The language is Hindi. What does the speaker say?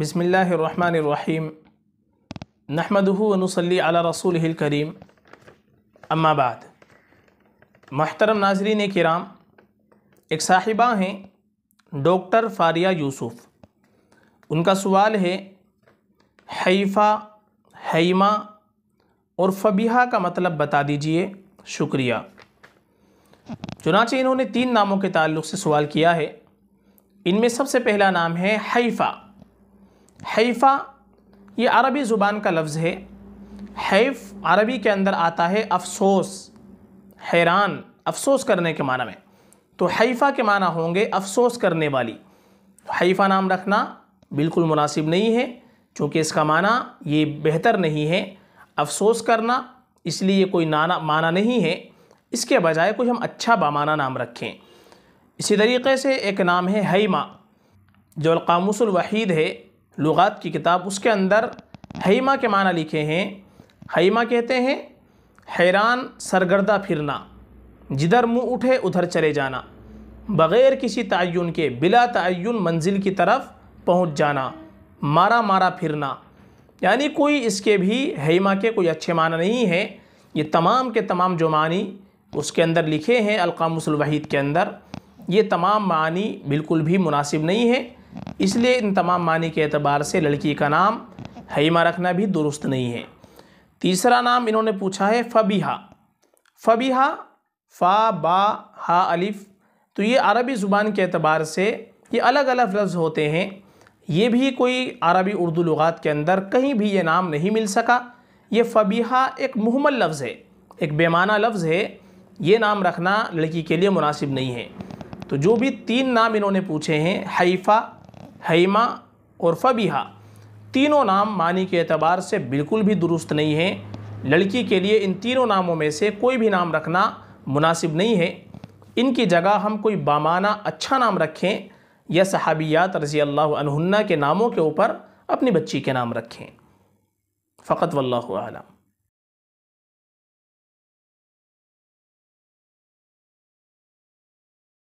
बसमीम नहमदनसली रसूल करीम अम्माबाद महतरम नाजरीन कराम एक साहिबा हैं डॉक्टर फारिया यूसुफ़ उनका सवाल है हैफ़ा हैमा और फ़बीहा का मतलब बता दीजिए शुक्रिया चुनाचे इन्होंने तीन नामों के ताल्लुक से सवाल किया है इनमें सबसे पहला नाम है हैफ़ा हैफ़ा ये अरबी ज़ुबान का लफ्ज़ है हैफ़ अरबी के अंदर आता है अफसोस हैरान अफसोस करने के माना में तो हैफ़ा के माना होंगे अफसोस करने वाली हैफ़ा नाम रखना बिल्कुल मुनासिब नहीं है क्योंकि इसका माना ये बेहतर नहीं है अफसोस करना इसलिए कोई नाना माना नहीं है इसके बजाय कोई हम अच्छा बामाना नाम रखें इसी तरीके से एक नाम है हैमा जो वहीद है लुगात की किताब उसके अंदर हईमा के माना लिखे हैं हईमा कहते हैं हैरान सरगर्दा फिरना जिधर मुंह उठे उधर चले जाना बग़ैर किसी तयन के बिला तयन मंजिल की तरफ पहुंच जाना मारा मारा फिरना यानी कोई इसके भी हैमा के कोई अच्छे माना नहीं है ये तमाम के तमाम जो मानी उसके अंदर लिखे हैं अलकामसलवाहीद के अंदर ये तमाम मानी बिल्कुल भी मुनासिब नहीं है इसलिए इन तमाम मानी के अतबार से लड़की का नाम हईमा रखना भी दुरुस्त नहीं है तीसरा नाम इन्होंने पूछा है फ़बीहा फ़बीहा फ़ा बा हा अलिफ तो ये अरबी ज़ुबान के अतबार से ये अलग अलग लफ्ज़ होते हैं ये भी कोई अरबी उर्दू लगात के अंदर कहीं भी ये नाम नहीं मिल सका ये फ़बीहा एक महमल लफ्ज़ है एक बेमाना लफ्ज़ है ये नाम रखना लड़की के लिए मुनासिब नहीं है तो जो भी तीन नाम इन्होंने पूछे हैं हईफ़ा हैमा और फ़बीहा तीनों नाम मानी के अतबार से बिल्कुल भी दुरुस्त नहीं है लड़की के लिए इन तीनों नामों में से कोई भी नाम रखना मुनासिब नहीं है इनकी जगह हम कोई बामाना अच्छा नाम रखें या सहाबियात रज़ी अल्लाह के नामों के ऊपर अपनी बच्ची के नाम रखें फ़कत आलम